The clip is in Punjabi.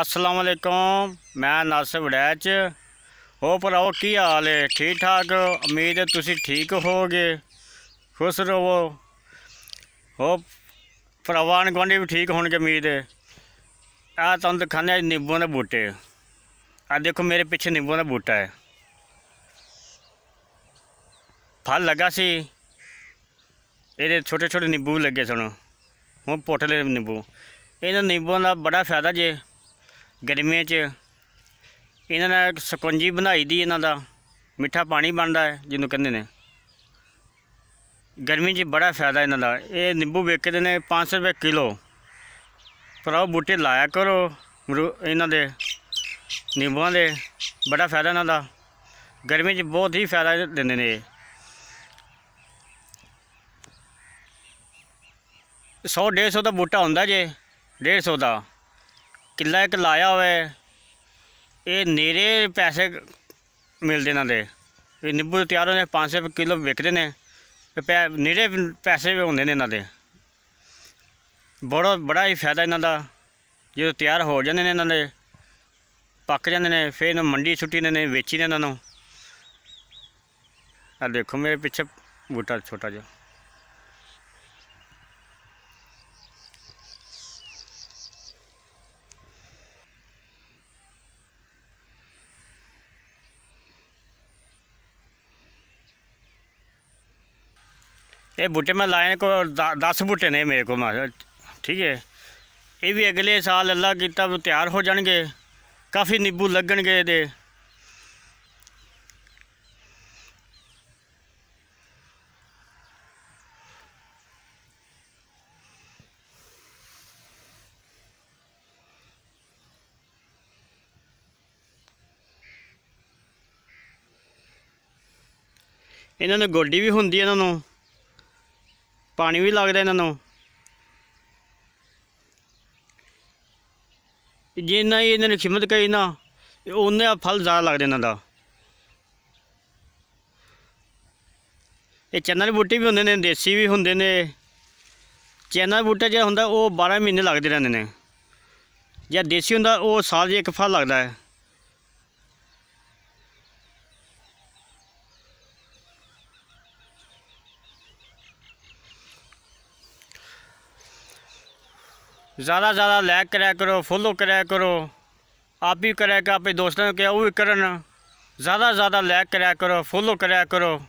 असलम मैं नासिर वडैच हो भराओ की हाल है ठीक ठाक उम्मीद है तुम ठीक गए खुश रहो हो भरावा गुआढ़ी भी ठीक होने उम्मीद है आ तुम दिखाने नींबू के बूटे आ देखो मेरे पिछे नींबू का बूटा है फल लगा सी ये छोटे छोटे नींबू भी लगे हम पुट पोटले नींबू इन्हों नींबू का बड़ा फायदा जे ਗਰਮੀਆਂ 'ਚ ਇਹਨਾਂ ਦਾ ਸਕੁੰਜੀ ਬਣਾਈ ਦੀ ਇਹਨਾਂ ਦਾ ਮਿੱਠਾ ਪਾਣੀ ਬਣਦਾ ਹੈ ਜਿਹਨੂੰ ਕਹਿੰਦੇ ਨੇ ਗਰਮੀ 'ਚ ਬੜਾ ਫਾਇਦਾ ਇਹਨਾਂ ਦਾ ਇਹ ਨਿੰਬੂ ਵੇਚਦੇ ਨੇ 500 ਰੁਪਏ ਕਿਲੋ ਪਰ ਉਹ ਬੂਟੇ ਲਾਇਆ ਕਰੋ ਇਹਨਾਂ ਦੇ ਨਿੰਬੂਆਂ ਦੇ ਬੜਾ ਫਾਇਦਾ ਇਹਨਾਂ ਦਾ ਗਰਮੀ 'ਚ ਬਹੁਤ ਹੀ ਫਾਇਦਾ ਦਿੰਦੇ ਨੇ ਇਹ 100 150 ਦਾ ਬੂਟਾ ਹੁੰਦਾ ਜੇ 150 ਦਾ ਕਿੱਲਾ ਇੱਕ ਲਾਇਆ ਹੋਵੇ ਇਹ ਨੇਰੇ ਪੈਸੇ ਮਿਲਦੇ ਨਾਲ ਦੇ ਇਹ ਨਿੰਬੂ ਤਿਆਰ ਹੁੰਦੇ 500 ਰੁਪਏ ਕਿਲੋ ਵਿਕਦੇ ਨੇ ਤੇ ਨੇਰੇ ਪੈਸੇ ਵੀ ਹੁੰਦੇ ਨੇ ਇਹਨਾਂ ਦੇ ਬੜਾ ਬੜਾ ਹੀ ਫਾਇਦਾ ਇਹਨਾਂ ਦਾ ਜਦੋਂ ਤਿਆਰ ਹੋ ਜਾਂਦੇ ਨੇ ਇਹਨਾਂ ਦੇ ਪੱਕ ਜਾਂਦੇ ਨੇ ਫਿਰ ਇਹਨਾਂ ਮੰਡੀ ਛੁੱਟੀ ਨੇ ਵੇਚੀ ਨੇ ਇਹਨਾਂ ਨੂੰ ਆ ਦੇਖੋ ਮੇਰੇ ਪਿੱਛੇ ਬੂਟਾ ਛੋਟਾ ਜਿਹਾ ਇਹ ਬੂਟੇ ਮੈਂ ਲਾਏ ਕੋ 10 ਬੂਟੇ ਨੇ ਮੇਰੇ ਕੋਲ ਠੀਕ ਹੈ ਇਹ ਵੀ ਅਗਲੇ ਸਾਲ ਅੱਲਾ ਕੀਤਾ ਤਿਆਰ ਹੋ ਜਾਣਗੇ ਕਾਫੀ ਨਿੰਬੂ ਲੱਗਣਗੇ ਇਹਦੇ ਇਹਨਾਂ ਨੂੰ ਗੋਡੀ ਵੀ ਹੁੰਦੀ ਇਹਨਾਂ ਨੂੰ ਪਾਣੀ ਵੀ ਲੱਗਦਾ ਇਹਨਾਂ ਨੂੰ ਜਿੰਨਾ ਹੀ ਇਹਨਾਂ ਨੇ ਖਿਮਤ ਕਰੀ ਨਾ ਉਹਨੇ ਆ ਫਲ ਜ਼ਿਆਦਾ ਲੱਗਦੇ ਇਹਨਾਂ ਦਾ ਇਹ ਚੰਨਾਂ ਦੇ ਬੂਟੇ ਵੀ ਹੁੰਦੇ ਨੇ ਦੇਸੀ ਵੀ ਹੁੰਦੇ ਨੇ ਚੰਨਾ ਬੂਟਾ ਜਿਹੜਾ ਹੁੰਦਾ ਉਹ 12 ਮਹੀਨੇ ਲੱਗਦੇ ਰਹਿੰਦੇ ਨੇ ਜਾਂ ਦੇਸੀ ਹੁੰਦਾ ਉਹ ਸਾਲ ਜੇ ਇੱਕ ਫਲ ਲੱਗਦਾ ਹੈ ਜ਼ਿਆਦਾ ਜ਼ਿਆਦਾ ਲਾਈਕ ਕਰਿਆ ਕਰੋ ਫੋਲੋ ਕਰਿਆ ਕਰੋ ਆਪ ਵੀ ਕਰਿਆ ਕਰੋ ਆਪਣੇ ਦੋਸਤਾਂ ਨੂੰ ਕਿਹਾ ਉਹ ਵੀ ਕਰਨ ਜ਼ਿਆਦਾ ਜ਼ਿਆਦਾ ਲਾਈਕ ਕਰਿਆ ਕਰੋ ਫੋਲੋ ਕਰਿਆ ਕਰੋ